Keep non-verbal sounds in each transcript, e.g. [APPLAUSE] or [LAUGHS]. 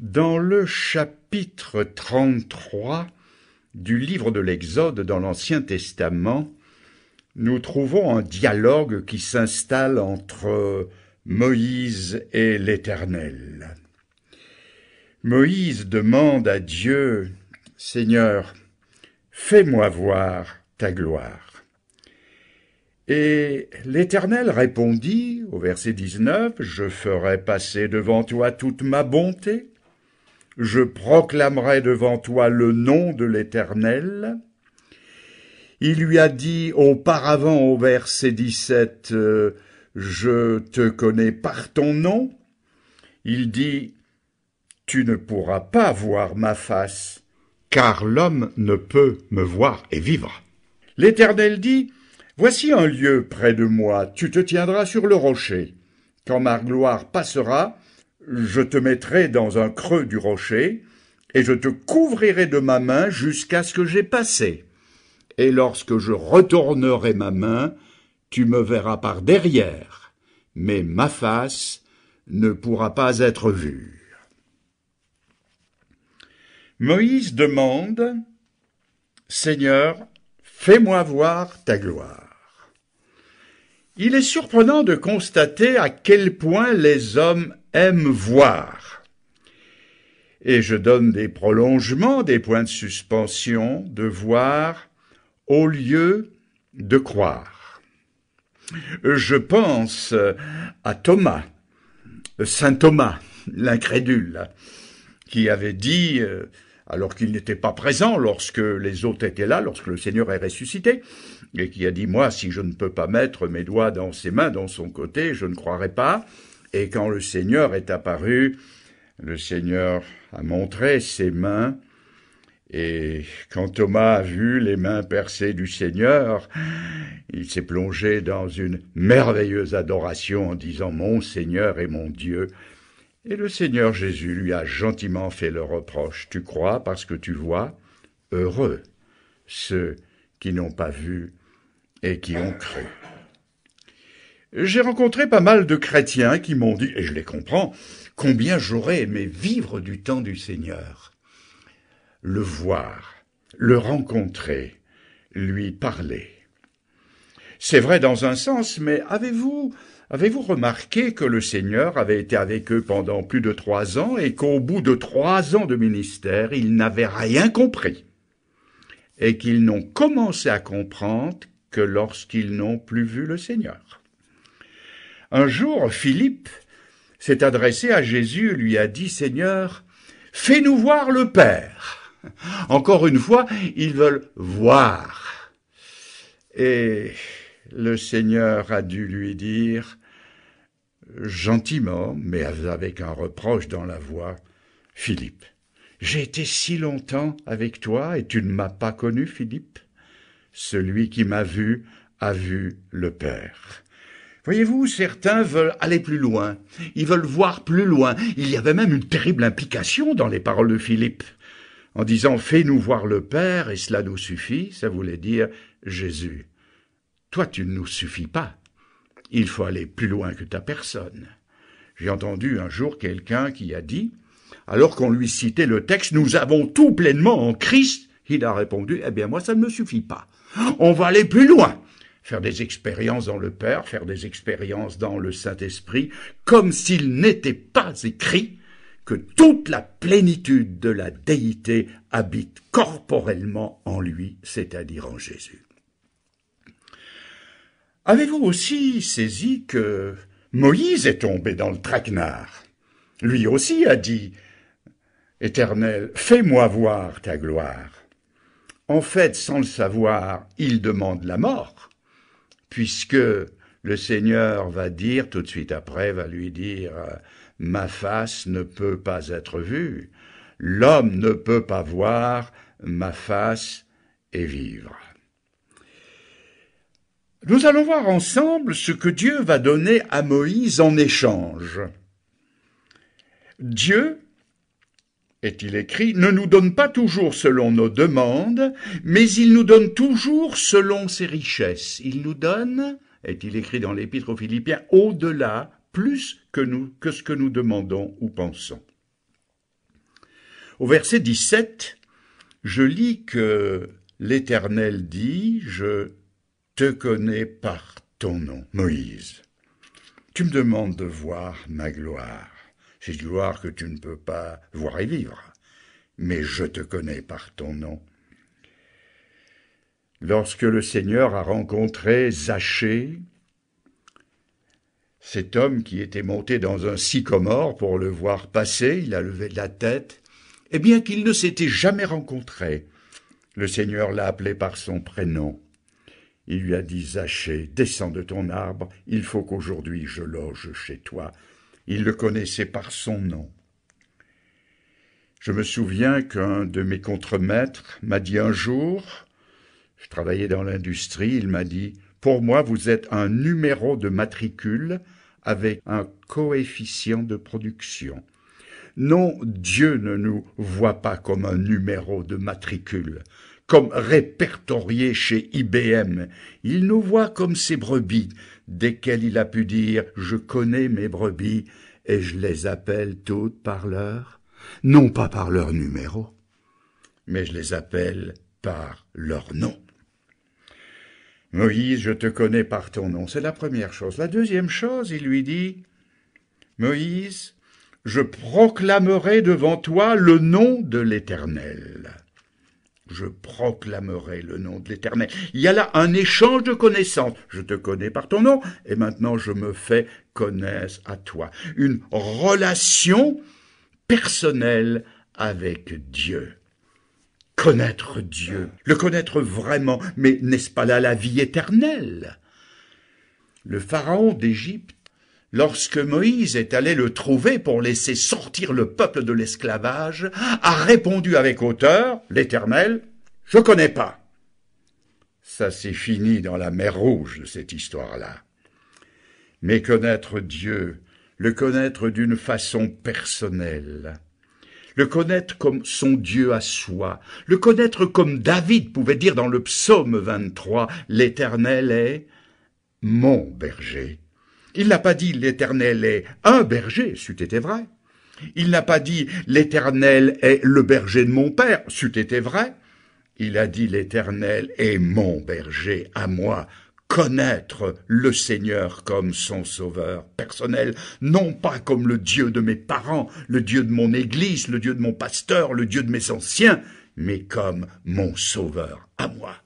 Dans le chapitre 33 du livre de l'Exode dans l'Ancien Testament, nous trouvons un dialogue qui s'installe entre Moïse et l'Éternel. Moïse demande à Dieu, Seigneur, fais-moi voir ta gloire. Et l'Éternel répondit au verset 19, Je ferai passer devant toi toute ma bonté je proclamerai devant toi le nom de l'Éternel. Il lui a dit auparavant au verset 17, euh, Je te connais par ton nom. Il dit, Tu ne pourras pas voir ma face, car l'homme ne peut me voir et vivre. L'Éternel dit, Voici un lieu près de moi, tu te tiendras sur le rocher. Quand ma gloire passera, je te mettrai dans un creux du rocher, et je te couvrirai de ma main jusqu'à ce que j'ai passé. Et lorsque je retournerai ma main, tu me verras par derrière, mais ma face ne pourra pas être vue. Moïse demande Seigneur, fais-moi voir ta gloire. Il est surprenant de constater à quel point les hommes aime voir. Et je donne des prolongements, des points de suspension, de voir, au lieu de croire. Je pense à Thomas, Saint Thomas, l'incrédule, qui avait dit, euh, alors qu'il n'était pas présent lorsque les autres étaient là, lorsque le Seigneur est ressuscité, et qui a dit, moi, si je ne peux pas mettre mes doigts dans ses mains, dans son côté, je ne croirai pas. Et quand le Seigneur est apparu, le Seigneur a montré ses mains, et quand Thomas a vu les mains percées du Seigneur, il s'est plongé dans une merveilleuse adoration en disant Mon Seigneur et mon Dieu. Et le Seigneur Jésus lui a gentiment fait le reproche. Tu crois parce que tu vois Heureux ceux qui n'ont pas vu et qui ont cru. J'ai rencontré pas mal de chrétiens qui m'ont dit, et je les comprends, combien j'aurais aimé vivre du temps du Seigneur. Le voir, le rencontrer, lui parler. C'est vrai dans un sens, mais avez-vous Avez-vous remarqué que le Seigneur avait été avec eux pendant plus de trois ans et qu'au bout de trois ans de ministère, ils n'avaient rien compris et qu'ils n'ont commencé à comprendre que lorsqu'ils n'ont plus vu le Seigneur un jour, Philippe s'est adressé à Jésus, lui a dit, Seigneur, fais-nous voir le Père. Encore une fois, ils veulent voir. Et le Seigneur a dû lui dire, gentiment, mais avec un reproche dans la voix, Philippe, j'ai été si longtemps avec toi et tu ne m'as pas connu, Philippe. Celui qui m'a vu a vu le Père. Voyez-vous, certains veulent aller plus loin, ils veulent voir plus loin. Il y avait même une terrible implication dans les paroles de Philippe. En disant Fais-nous voir le Père, et cela nous suffit, ça voulait dire Jésus, toi tu ne nous suffis pas, il faut aller plus loin que ta personne. J'ai entendu un jour quelqu'un qui a dit alors qu'on lui citait le texte, nous avons tout pleinement en Christ, il a répondu, eh bien moi ça ne me suffit pas. On va aller plus loin faire des expériences dans le Père, faire des expériences dans le Saint-Esprit, comme s'il n'était pas écrit que toute la plénitude de la déité habite corporellement en lui, c'est-à-dire en Jésus. Avez-vous aussi saisi que Moïse est tombé dans le traquenard Lui aussi a dit Éternel, fais-moi voir ta gloire. En fait, sans le savoir, il demande la mort puisque le Seigneur va dire, tout de suite après, va lui dire, ma face ne peut pas être vue, l'homme ne peut pas voir ma face et vivre. Nous allons voir ensemble ce que Dieu va donner à Moïse en échange. Dieu est-il écrit, ne nous donne pas toujours selon nos demandes, mais il nous donne toujours selon ses richesses. Il nous donne, est-il écrit dans l'épître aux Philippiens, au-delà, plus que, nous, que ce que nous demandons ou pensons. Au verset 17, je lis que l'Éternel dit, je te connais par ton nom, Moïse. Tu me demandes de voir ma gloire c'est du gloire que tu ne peux pas voir et vivre. Mais je te connais par ton nom. Lorsque le Seigneur a rencontré Zachée, cet homme qui était monté dans un sycomore pour le voir passer, il a levé la tête, et bien qu'il ne s'était jamais rencontré, le Seigneur l'a appelé par son prénom. Il lui a dit Zachée, descends de ton arbre, il faut qu'aujourd'hui je loge chez toi. Il le connaissait par son nom. Je me souviens qu'un de mes contremaîtres m'a dit un jour, je travaillais dans l'industrie, il m'a dit Pour moi, vous êtes un numéro de matricule avec un coefficient de production. Non, Dieu ne nous voit pas comme un numéro de matricule, comme répertorié chez IBM. Il nous voit comme ses brebis, desquelles il a pu dire Je connais mes brebis, et je les appelle toutes par leur, non pas par leur numéro, mais je les appelle par leur nom. Moïse, je te connais par ton nom. C'est la première chose. La deuxième chose, il lui dit, Moïse, je proclamerai devant toi le nom de l'Éternel je proclamerai le nom de l'Éternel. Il y a là un échange de connaissances. Je te connais par ton nom, et maintenant je me fais connaître à toi. Une relation personnelle avec Dieu. Connaître Dieu, le connaître vraiment, mais n'est-ce pas là la vie éternelle Le Pharaon d'Égypte lorsque Moïse est allé le trouver pour laisser sortir le peuple de l'esclavage, a répondu avec hauteur, l'Éternel, je connais pas. Ça s'est fini dans la mer rouge, de cette histoire-là. Mais connaître Dieu, le connaître d'une façon personnelle, le connaître comme son Dieu à soi, le connaître comme David pouvait dire dans le psaume 23, l'Éternel est mon berger il n'a pas dit l'Éternel est un berger, c'eût été vrai. Il n'a pas dit l'Éternel est le berger de mon père, c'eût été vrai. Il a dit l'Éternel est mon berger à moi. Connaître le Seigneur comme son sauveur personnel, non pas comme le Dieu de mes parents, le Dieu de mon église, le Dieu de mon pasteur, le Dieu de mes anciens, mais comme mon sauveur à moi.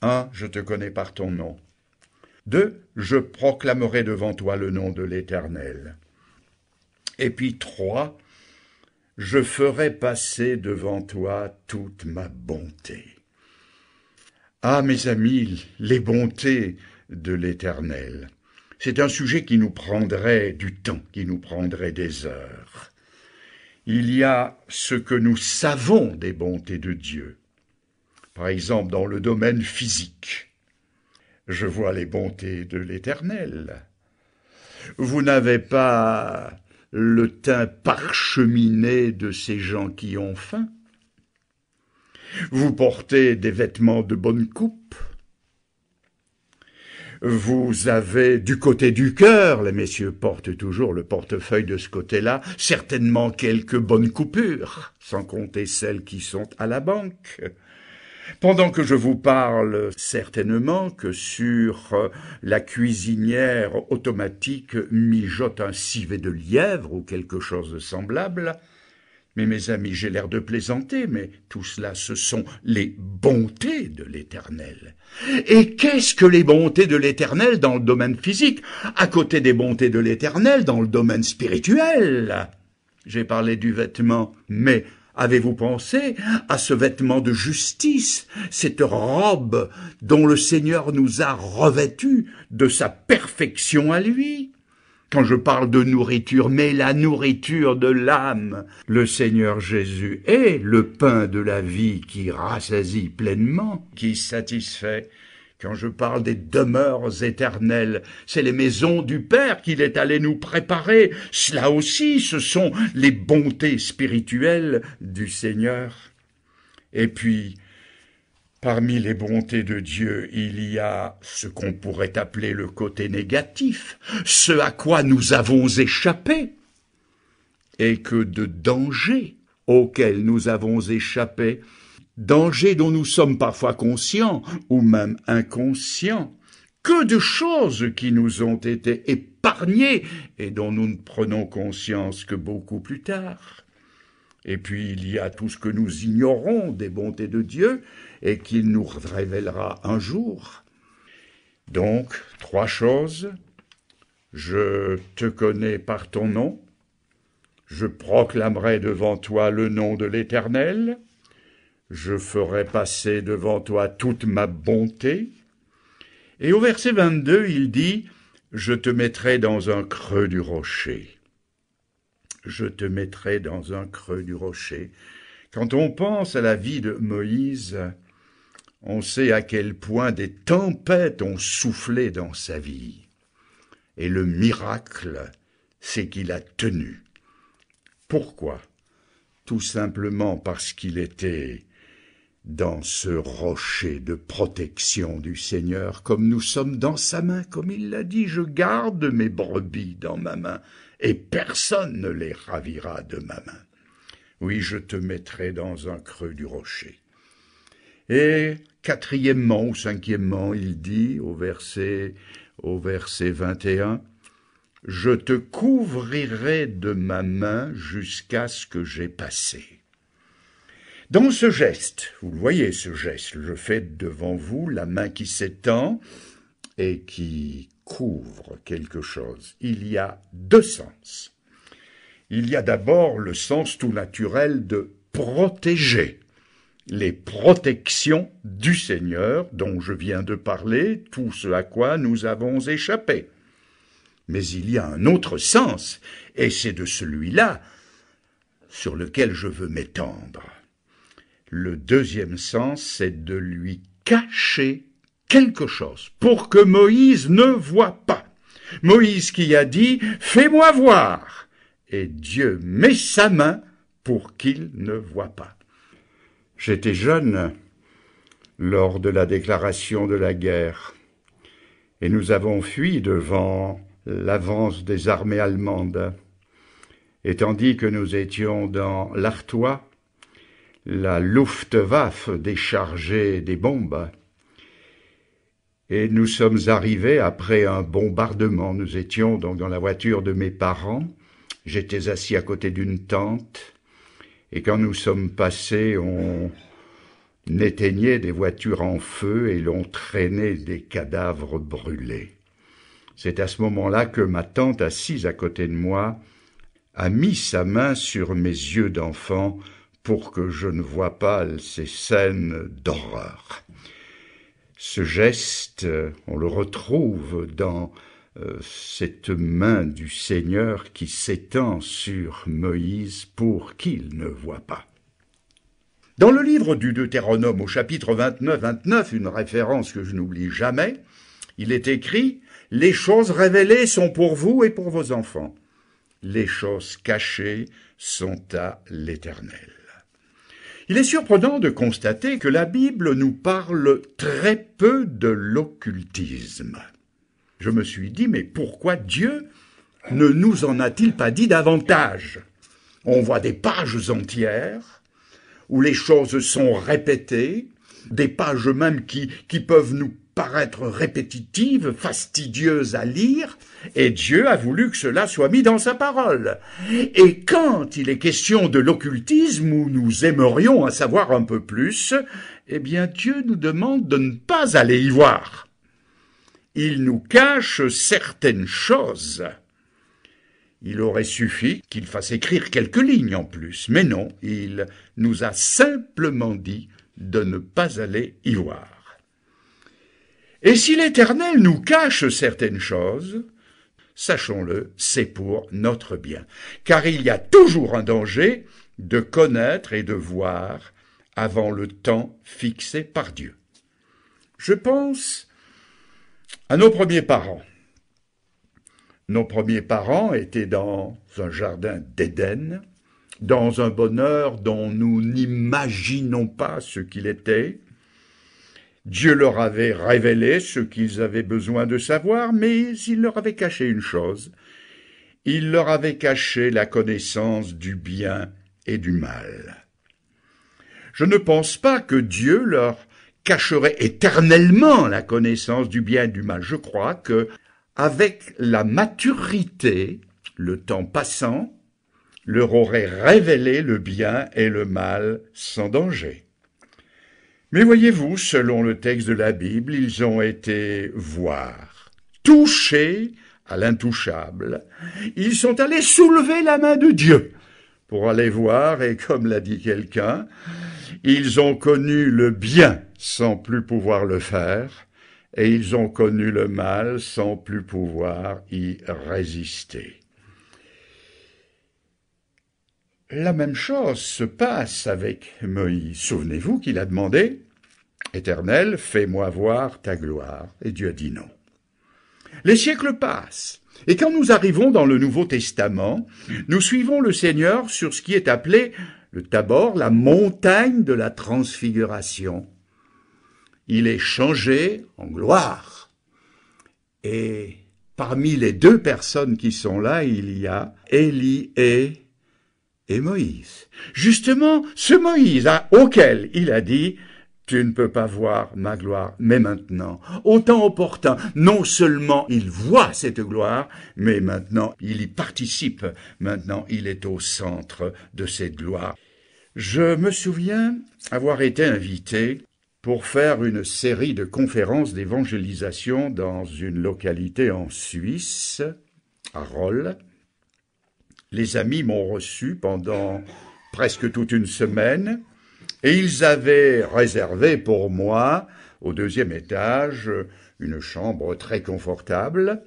Hein, Je te connais par ton nom. Deux, je proclamerai devant toi le nom de l'Éternel. Et puis trois, je ferai passer devant toi toute ma bonté. Ah, mes amis, les bontés de l'Éternel. C'est un sujet qui nous prendrait du temps, qui nous prendrait des heures. Il y a ce que nous savons des bontés de Dieu. Par exemple, dans le domaine physique, je vois les bontés de l'Éternel. Vous n'avez pas le teint parcheminé de ces gens qui ont faim. Vous portez des vêtements de bonne coupe. Vous avez du côté du cœur, les messieurs portent toujours le portefeuille de ce côté-là, certainement quelques bonnes coupures, sans compter celles qui sont à la banque. Pendant que je vous parle, certainement que sur euh, la cuisinière automatique mijote un civet de lièvre ou quelque chose de semblable. Mais mes amis, j'ai l'air de plaisanter, mais tout cela, ce sont les bontés de l'Éternel. Et qu'est-ce que les bontés de l'Éternel dans le domaine physique, à côté des bontés de l'Éternel dans le domaine spirituel J'ai parlé du vêtement, mais Avez-vous pensé à ce vêtement de justice, cette robe dont le Seigneur nous a revêtus de sa perfection à lui Quand je parle de nourriture, mais la nourriture de l'âme, le Seigneur Jésus est le pain de la vie qui rassasie pleinement, qui satisfait quand je parle des demeures éternelles, c'est les maisons du Père qu'il est allé nous préparer. Cela aussi, ce sont les bontés spirituelles du Seigneur. Et puis, Parmi les bontés de Dieu, il y a ce qu'on pourrait appeler le côté négatif, ce à quoi nous avons échappé, et que de dangers auxquels nous avons échappé, dangers dont nous sommes parfois conscients ou même inconscients, que de choses qui nous ont été épargnées et dont nous ne prenons conscience que beaucoup plus tard. Et puis il y a tout ce que nous ignorons des bontés de Dieu et qu'il nous révélera un jour. Donc, trois choses. Je te connais par ton nom. Je proclamerai devant toi le nom de l'Éternel je ferai passer devant toi toute ma bonté. Et au verset 22, il dit, je te mettrai dans un creux du rocher. Je te mettrai dans un creux du rocher. Quand on pense à la vie de Moïse, on sait à quel point des tempêtes ont soufflé dans sa vie. Et le miracle, c'est qu'il a tenu. Pourquoi Tout simplement parce qu'il était dans ce rocher de protection du Seigneur, comme nous sommes dans sa main, comme il l'a dit, je garde mes brebis dans ma main, et personne ne les ravira de ma main. Oui, je te mettrai dans un creux du rocher. Et quatrièmement ou cinquièmement, il dit au verset, au verset 21, Je te couvrirai de ma main jusqu'à ce que j'ai passé. Dans ce geste, vous le voyez ce geste, je fais devant vous la main qui s'étend et qui couvre quelque chose. Il y a deux sens. Il y a d'abord le sens tout naturel de protéger les protections du Seigneur dont je viens de parler, tout ce à quoi nous avons échappé. Mais il y a un autre sens, et c'est de celui-là sur lequel je veux m'étendre. Le deuxième sens, c'est de lui cacher quelque chose pour que Moïse ne voie pas. Moïse qui a dit Fais-moi voir Et Dieu met sa main pour qu'il ne voie pas. J'étais jeune lors de la déclaration de la guerre, et nous avons fui devant l'avance des armées allemandes. Et tandis que nous étions dans l'Artois, la Luftwaffe déchargée des bombes. Et nous sommes arrivés après un bombardement. Nous étions donc dans la voiture de mes parents. J'étais assis à côté d'une tante. Et quand nous sommes passés, on éteignait des voitures en feu et l'on traînait des cadavres brûlés. C'est à ce moment-là que ma tante assise à côté de moi a mis sa main sur mes yeux d'enfant pour que je ne voie pas ces scènes d'horreur. Ce geste, on le retrouve dans euh, cette main du Seigneur qui s'étend sur Moïse pour qu'il ne voie pas. Dans le livre du Deutéronome au chapitre 29-29, une référence que je n'oublie jamais, il est écrit Les choses révélées sont pour vous et pour vos enfants. Les choses cachées sont à l'Éternel. Il est surprenant de constater que la Bible nous parle très peu de l'occultisme. Je me suis dit, mais pourquoi Dieu ne nous en a-t-il pas dit davantage On voit des pages entières où les choses sont répétées, des pages même qui, qui peuvent nous paraître répétitive, fastidieuse à lire, et Dieu a voulu que cela soit mis dans sa parole. Et quand il est question de l'occultisme où nous aimerions en savoir un peu plus, eh bien Dieu nous demande de ne pas aller y voir. Il nous cache certaines choses. Il aurait suffi qu'il fasse écrire quelques lignes en plus, mais non, il nous a simplement dit de ne pas aller y voir. Et si l'Éternel nous cache certaines choses, sachons-le, c'est pour notre bien, car il y a toujours un danger de connaître et de voir avant le temps fixé par Dieu. Je pense à nos premiers parents. Nos premiers parents étaient dans un jardin d'Éden, dans un bonheur dont nous n'imaginons pas ce qu'il était, Dieu leur avait révélé ce qu'ils avaient besoin de savoir, mais il leur avait caché une chose. Il leur avait caché la connaissance du bien et du mal. Je ne pense pas que Dieu leur cacherait éternellement la connaissance du bien et du mal. Je crois que, avec la maturité, le temps passant, leur aurait révélé le bien et le mal sans danger. Mais voyez-vous, selon le texte de la Bible, ils ont été voir, touchés à l'intouchable. Ils sont allés soulever la main de Dieu pour aller voir, et comme l'a dit quelqu'un, ils ont connu le bien sans plus pouvoir le faire, et ils ont connu le mal sans plus pouvoir y résister. La même chose se passe avec Moïse. Souvenez-vous qu'il a demandé Éternel, fais-moi voir ta gloire. Et Dieu dit non. Les siècles passent. Et quand nous arrivons dans le Nouveau Testament, nous suivons le Seigneur sur ce qui est appelé le Tabor, la montagne de la transfiguration. Il est changé en gloire. Et parmi les deux personnes qui sont là, il y a Élie et, et Moïse. Justement, ce Moïse auquel il a dit, tu ne peux pas voir ma gloire, mais maintenant, au temps opportun, non seulement il voit cette gloire, mais maintenant il y participe, maintenant il est au centre de cette gloire. Je me souviens avoir été invité pour faire une série de conférences d'évangélisation dans une localité en Suisse, à Rolle. Les amis m'ont reçu pendant presque toute une semaine, et ils avaient réservé pour moi, au deuxième étage, une chambre très confortable,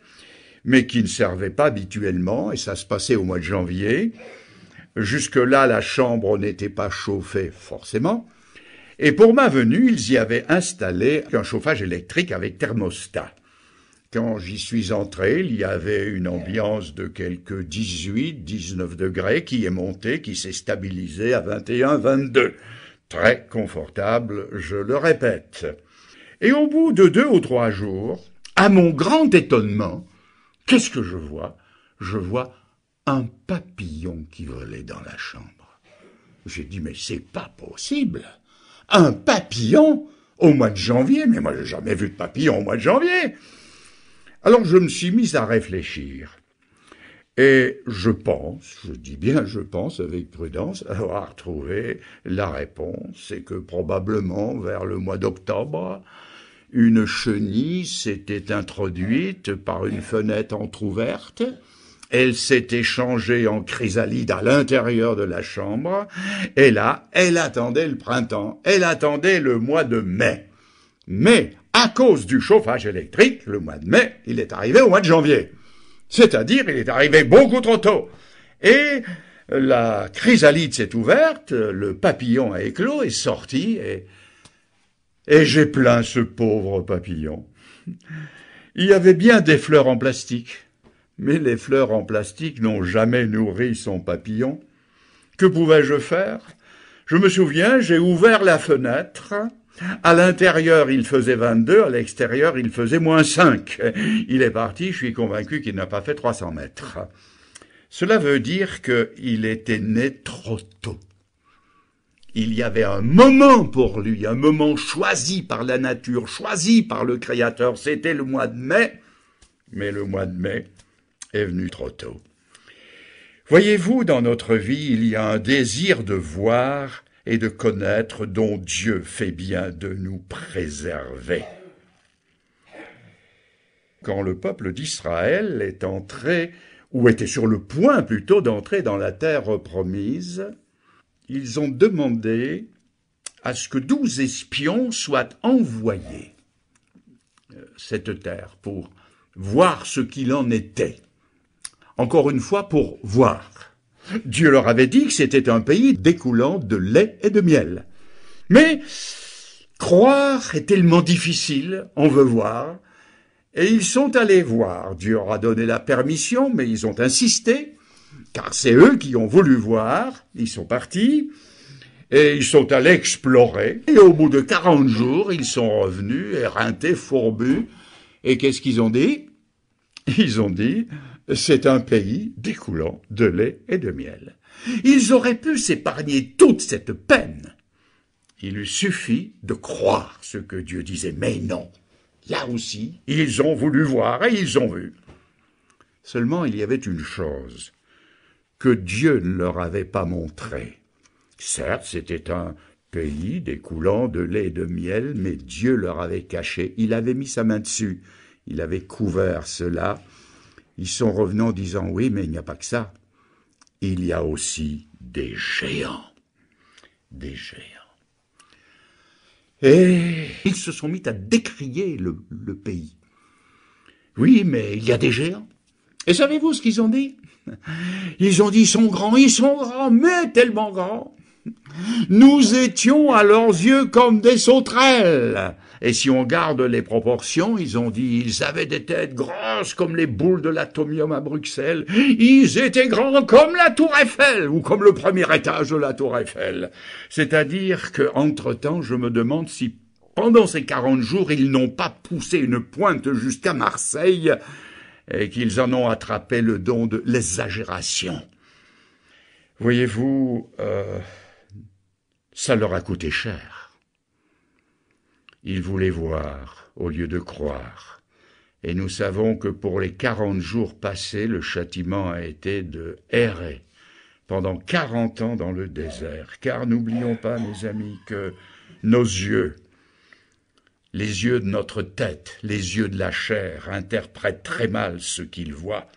mais qui ne servait pas habituellement, et ça se passait au mois de janvier. Jusque-là, la chambre n'était pas chauffée, forcément. Et pour ma venue, ils y avaient installé un chauffage électrique avec thermostat. Quand j'y suis entré, il y avait une ambiance de quelques 18, 19 degrés qui est montée, qui s'est stabilisée à 21, 22 très confortable, je le répète. Et au bout de deux ou trois jours, à mon grand étonnement, qu'est-ce que je vois Je vois un papillon qui volait dans la chambre. J'ai dit, mais c'est pas possible. Un papillon au mois de janvier, mais moi j'ai jamais vu de papillon au mois de janvier. Alors je me suis mis à réfléchir. Et je pense, je dis bien je pense avec prudence, avoir trouvé la réponse, c'est que probablement vers le mois d'octobre, une chenille s'était introduite par une fenêtre entr'ouverte, elle s'était changée en chrysalide à l'intérieur de la chambre, et là, elle attendait le printemps, elle attendait le mois de mai. Mais, à cause du chauffage électrique, le mois de mai, il est arrivé au mois de janvier. C'est-à-dire, il est arrivé beaucoup trop tôt. Et la chrysalide s'est ouverte, le papillon a éclos, est sorti, et, et j'ai plaint ce pauvre papillon. Il y avait bien des fleurs en plastique, mais les fleurs en plastique n'ont jamais nourri son papillon. Que pouvais-je faire Je me souviens, j'ai ouvert la fenêtre, à l'intérieur, il faisait 22, à l'extérieur, il faisait moins 5. Il est parti, je suis convaincu qu'il n'a pas fait 300 mètres. Cela veut dire qu'il était né trop tôt. Il y avait un moment pour lui, un moment choisi par la nature, choisi par le Créateur. C'était le mois de mai, mais le mois de mai est venu trop tôt. Voyez-vous, dans notre vie, il y a un désir de voir et de connaître dont Dieu fait bien de nous préserver. Quand le peuple d'Israël est entré, ou était sur le point plutôt d'entrer dans la terre promise, ils ont demandé à ce que douze espions soient envoyés euh, cette terre pour voir ce qu'il en était. Encore une fois, pour voir. Dieu leur avait dit que c'était un pays découlant de lait et de miel. Mais croire est tellement difficile, on veut voir, et ils sont allés voir. Dieu leur a donné la permission, mais ils ont insisté, car c'est eux qui ont voulu voir, ils sont partis, et ils sont allés explorer, et au bout de 40 jours, ils sont revenus, éreintés, fourbus, et qu'est-ce qu'ils ont dit Ils ont dit, c'est un pays découlant de lait et de miel. Ils auraient pu s'épargner toute cette peine. Il eût suffi de croire ce que Dieu disait, mais non. Là aussi, ils ont voulu voir et ils ont vu. Seulement, il y avait une chose que Dieu ne leur avait pas montrée. Certes, c'était un pays découlant de lait et de miel, mais Dieu leur avait caché, il avait mis sa main dessus, il avait couvert cela, ils sont revenus disant oui, mais il n'y a pas que ça. Il y a aussi des géants. Des géants. Et ils se sont mis à décrier le, le pays. Oui, mais il y a des géants. Et savez-vous ce qu'ils ont dit Ils ont dit ils sont grands, ils sont grands, mais tellement grands. Nous étions à leurs yeux comme des sauterelles. Et si on garde les proportions, ils ont dit, ils avaient des têtes grosses comme les boules de l'atomium à Bruxelles. Ils étaient grands comme la tour Eiffel ou comme le premier étage de la tour Eiffel. C'est-à-dire que, entre temps, je me demande si pendant ces quarante jours, ils n'ont pas poussé une pointe jusqu'à Marseille et qu'ils en ont attrapé le don de l'exagération. Voyez-vous, euh, ça leur a coûté cher. Il voulait voir au lieu de croire. Et nous savons que pour les quarante jours passés, le châtiment a été de errer pendant quarante ans dans le désert. Car n'oublions pas, mes amis, que nos yeux, les yeux de notre tête, les yeux de la chair, interprètent très mal ce qu'ils voient.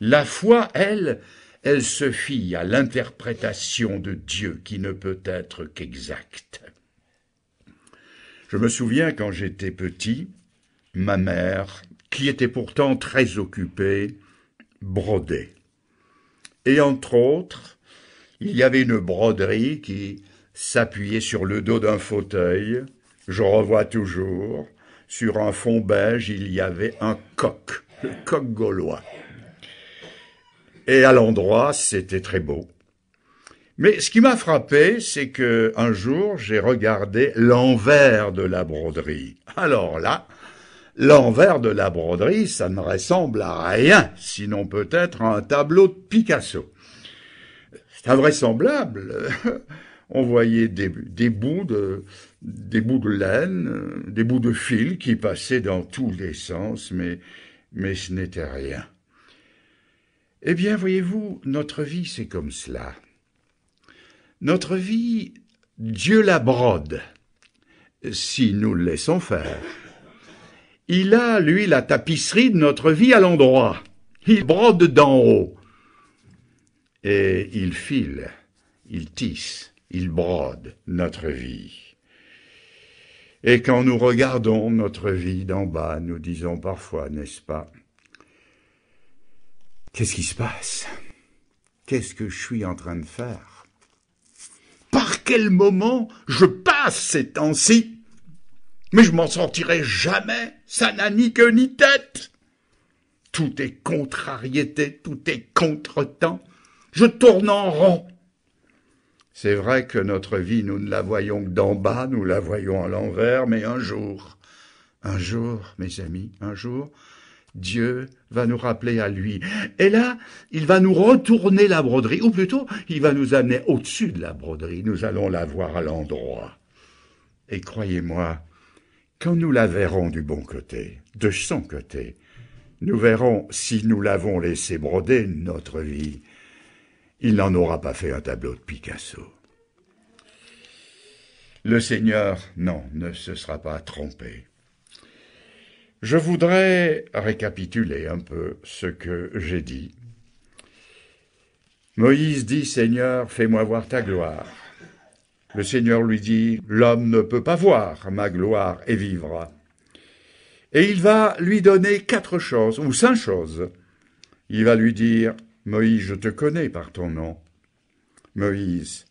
La foi, elle, elle se fie à l'interprétation de Dieu qui ne peut être qu'exacte. Je me souviens quand j'étais petit, ma mère, qui était pourtant très occupée, brodait. Et entre autres, il y avait une broderie qui s'appuyait sur le dos d'un fauteuil, je revois toujours, sur un fond beige, il y avait un coq, le coq gaulois. Et à l'endroit, c'était très beau. Mais ce qui m'a frappé, c'est que un jour, j'ai regardé l'envers de la broderie. Alors là, l'envers de la broderie, ça ne ressemble à rien, sinon peut-être à un tableau de Picasso. C'est invraisemblable. [LAUGHS] On voyait des, bouts de, des bouts de laine, des bouts de fil qui passaient dans tous les sens, mais, mais ce n'était rien. Eh bien, voyez-vous, notre vie, c'est comme cela. Notre vie, Dieu la brode, si nous le laissons faire. Il a, lui, la tapisserie de notre vie à l'endroit. Il brode d'en haut. Et il file, il tisse, il brode notre vie. Et quand nous regardons notre vie d'en bas, nous disons parfois, n'est-ce pas, qu'est-ce qui se passe Qu'est-ce que je suis en train de faire quel moment je passe ces temps-ci. Mais je m'en sentirai jamais, ça n'a ni queue ni tête. Tout est contrariété, tout est contretemps. Je tourne en rond. C'est vrai que notre vie, nous ne la voyons que d'en bas, nous la voyons à l'envers, mais un jour, un jour, mes amis, un jour, Dieu va nous rappeler à lui. Et là, il va nous retourner la broderie, ou plutôt, il va nous amener au-dessus de la broderie. Nous allons la voir à l'endroit. Et croyez-moi, quand nous la verrons du bon côté, de son côté, nous verrons si nous l'avons laissé broder notre vie. Il n'en aura pas fait un tableau de Picasso. Le Seigneur, non, ne se sera pas trompé. Je voudrais récapituler un peu ce que j'ai dit. Moïse dit, Seigneur, fais-moi voir ta gloire. Le Seigneur lui dit, L'homme ne peut pas voir ma gloire et vivre. Et il va lui donner quatre choses, ou cinq choses. Il va lui dire, Moïse, je te connais par ton nom. Moïse,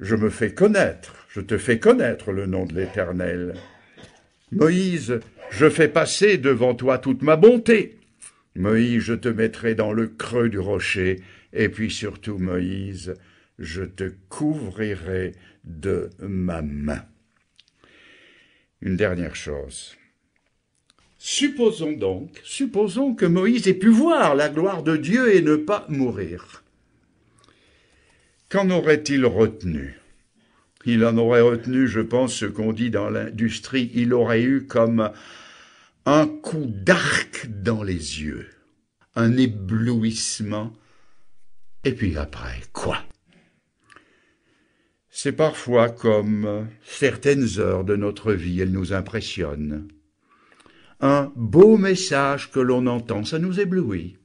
je me fais connaître, je te fais connaître le nom de l'Éternel. Moïse, je fais passer devant toi toute ma bonté. Moïse, je te mettrai dans le creux du rocher, et puis surtout, Moïse, je te couvrirai de ma main. Une dernière chose. Supposons donc, supposons que Moïse ait pu voir la gloire de Dieu et ne pas mourir. Qu'en aurait-il retenu il en aurait retenu, je pense, ce qu'on dit dans l'industrie, il aurait eu comme un coup d'arc dans les yeux, un éblouissement, et puis après, quoi C'est parfois comme certaines heures de notre vie, elles nous impressionnent. Un beau message que l'on entend, ça nous éblouit.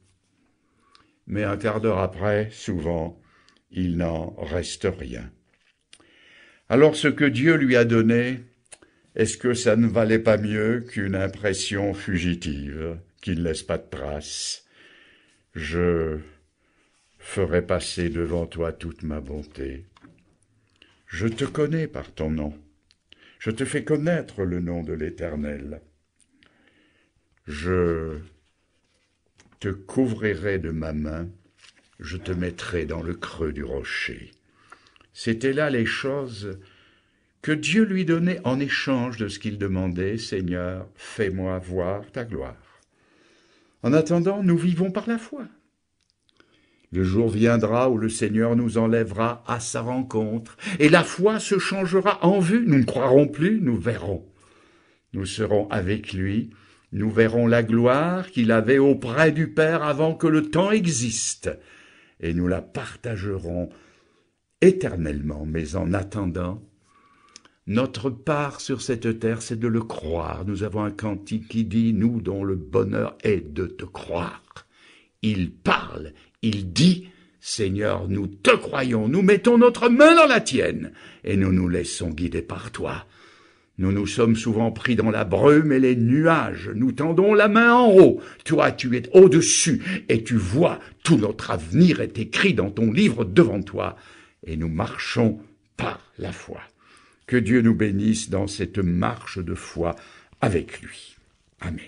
Mais un quart d'heure après, souvent, il n'en reste rien. Alors ce que Dieu lui a donné, est-ce que ça ne valait pas mieux qu'une impression fugitive qui ne laisse pas de trace ?« Je ferai passer devant toi toute ma bonté. Je te connais par ton nom. Je te fais connaître le nom de l'Éternel. Je te couvrirai de ma main, je te mettrai dans le creux du rocher. C'était là les choses que Dieu lui donnait en échange de ce qu'il demandait, Seigneur, fais-moi voir ta gloire. En attendant, nous vivons par la foi. Le jour viendra où le Seigneur nous enlèvera à sa rencontre, et la foi se changera en vue, nous ne croirons plus, nous verrons. Nous serons avec lui, nous verrons la gloire qu'il avait auprès du Père avant que le temps existe, et nous la partagerons éternellement, mais en attendant, notre part sur cette terre, c'est de le croire. Nous avons un cantique qui dit, nous dont le bonheur est de te croire. Il parle, il dit, Seigneur, nous te croyons, nous mettons notre main dans la tienne, et nous nous laissons guider par toi. Nous nous sommes souvent pris dans la brume et les nuages, nous tendons la main en haut, toi tu es au-dessus, et tu vois, tout notre avenir est écrit dans ton livre devant toi et nous marchons par la foi. Que Dieu nous bénisse dans cette marche de foi avec lui. Amen.